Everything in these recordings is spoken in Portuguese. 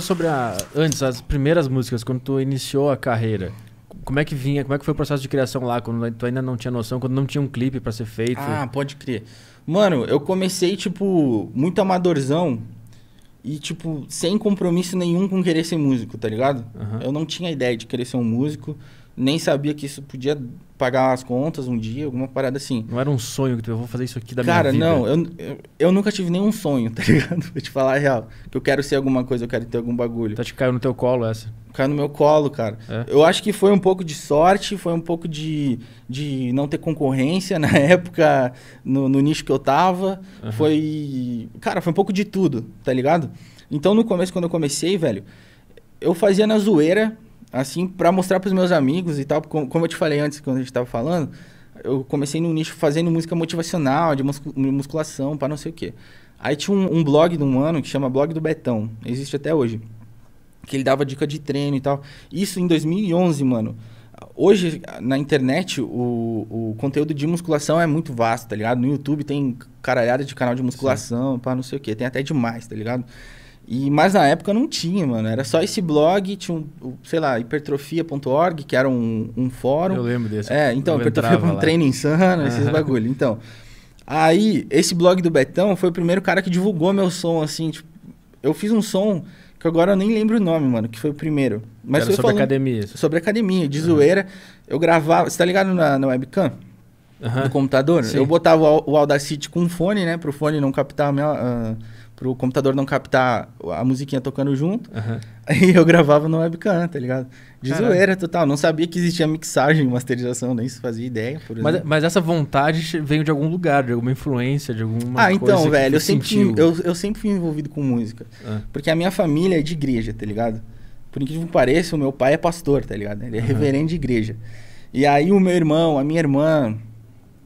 Sobre a, antes, as primeiras músicas, quando tu iniciou a carreira, como é que vinha, como é que foi o processo de criação lá, quando tu ainda não tinha noção, quando não tinha um clipe para ser feito? Ah, pode crer. Mano, eu comecei, tipo, muito amadorzão e, tipo, sem compromisso nenhum com querer ser músico, tá ligado? Uhum. Eu não tinha ideia de querer ser um músico nem sabia que isso podia pagar as contas um dia, alguma parada assim. Não era um sonho que eu vou fazer isso aqui da Cara, minha vida. Cara, não, eu, eu, eu, nunca tive nenhum sonho, tá ligado? Vou te falar a real. Que eu quero ser alguma coisa, eu quero ter algum bagulho. Então te caiu no teu colo essa? Caiu no meu colo, cara. É. Eu acho que foi um pouco de sorte, foi um pouco de, de não ter concorrência na época, no, no nicho que eu tava. Uhum. Foi. Cara, foi um pouco de tudo, tá ligado? Então no começo, quando eu comecei, velho, eu fazia na zoeira assim, para mostrar para os meus amigos e tal, como, como eu te falei antes, quando a gente estava falando, eu comecei no nicho fazendo música motivacional, de musculação, para não sei o quê. Aí tinha um, um, blog de um ano que chama Blog do Betão, existe até hoje, que ele dava dica de treino e tal. Isso em 2011, mano. Hoje, na internet, o, o conteúdo de musculação é muito vasto, tá ligado? No YouTube tem caralhada de canal de musculação, para não sei o quê, tem até demais, tá ligado? E, mas na época não tinha, mano. Era só esse blog, tinha um, sei lá, hipertrofia.org, que era um, um, fórum. Eu lembro desse. É, então, hipertrofia para um treino insano, esses bagulho. Então, aí, esse blog do Betão foi o primeiro cara que divulgou meu som, assim. Tipo, eu fiz um som que agora eu nem lembro o nome, mano, que foi o primeiro. Mas era sobre falando, academia. Sobre academia, de uhum. zoeira. Eu gravava. Você tá ligado na, na webcam? uhum. do computador. Sim. Eu botava o Audacity com um fone, né? Para o fone não captar a minha... Uh, pro computador não captar a musiquinha tocando junto. Uhum. Aí eu gravava no webcam, tá ligado? De Caralho. zoeira total. Não sabia que existia mixagem, masterização, nem se fazia ideia, por exemplo. Mas, mas, essa vontade veio de algum lugar, de alguma influência, de alguma Ah, então, velho, eu sempre, eu, eu, sempre fui envolvido com música. Ah. Porque a minha família é de igreja, tá ligado? Por incrível que pareça, o meu pai é pastor, tá ligado? Ele é uhum. reverendo de igreja. E aí o meu irmão, a minha irmã,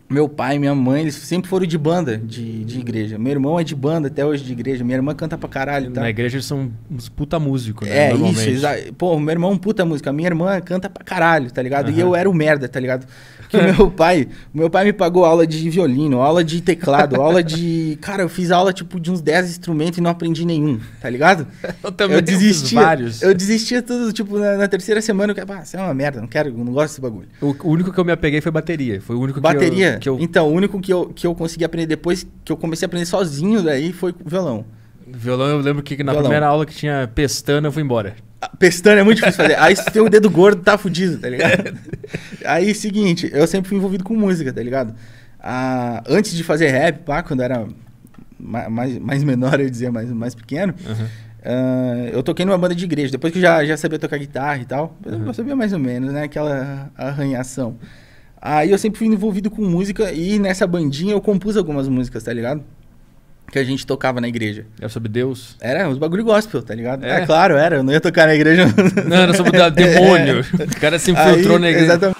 meu pai, e minha mãe, eles sempre foram de banda, de, de igreja. Meu irmão é de banda até hoje de igreja. Minha irmã canta pra caralho. Tá? Na igreja eles são uns puta músicos, né? É, isso, exato. Pô, meu irmão é um puta música. Minha irmã canta pra caralho, tá ligado? Uhum. E eu era o merda, tá ligado? Que meu pai, meu pai me pagou aula de violino, aula de teclado, aula de. Cara, eu fiz aula tipo de uns 10 instrumentos e não aprendi nenhum, tá ligado? eu também eu desisti vários. Eu desistia tudo, tipo, na, na terceira semana eu. Ah, você é uma merda, não quero, não gosto desse bagulho. O, o, único que eu me apeguei foi bateria. Foi o único bateria, que eu. Bateria, é. Que eu... Então, o único que eu, que eu consegui aprender depois, que eu comecei a aprender sozinho daí, foi violão. Violão, eu lembro que na violão. primeira aula que tinha pestana, eu fui embora. A ah, pestana é muito difícil fazer. Aí se tem o dedo gordo, tá fudido, tá ligado? Aí, seguinte, eu sempre fui envolvido com música, tá ligado? Ah, antes de fazer rap, pá, quando era mais, mais menor, eu dizia, mais, mais pequeno, uhum. Uh, eu toquei numa banda de igreja. Depois que já, já sabia tocar guitarra e tal, uhum. eu sabia mais ou menos, né? Aquela arranhação. Aí eu sempre fui envolvido com música e nessa bandinha eu compus algumas músicas, tá ligado? que a gente tocava na igreja. Era é sobre Deus? Era, uns bagulho gospel, tá ligado? É, é claro, era. Eu não ia tocar na igreja. Não, era sobre é. demônio. É. O cara se infiltrou Aí, na igreja. Exatamente.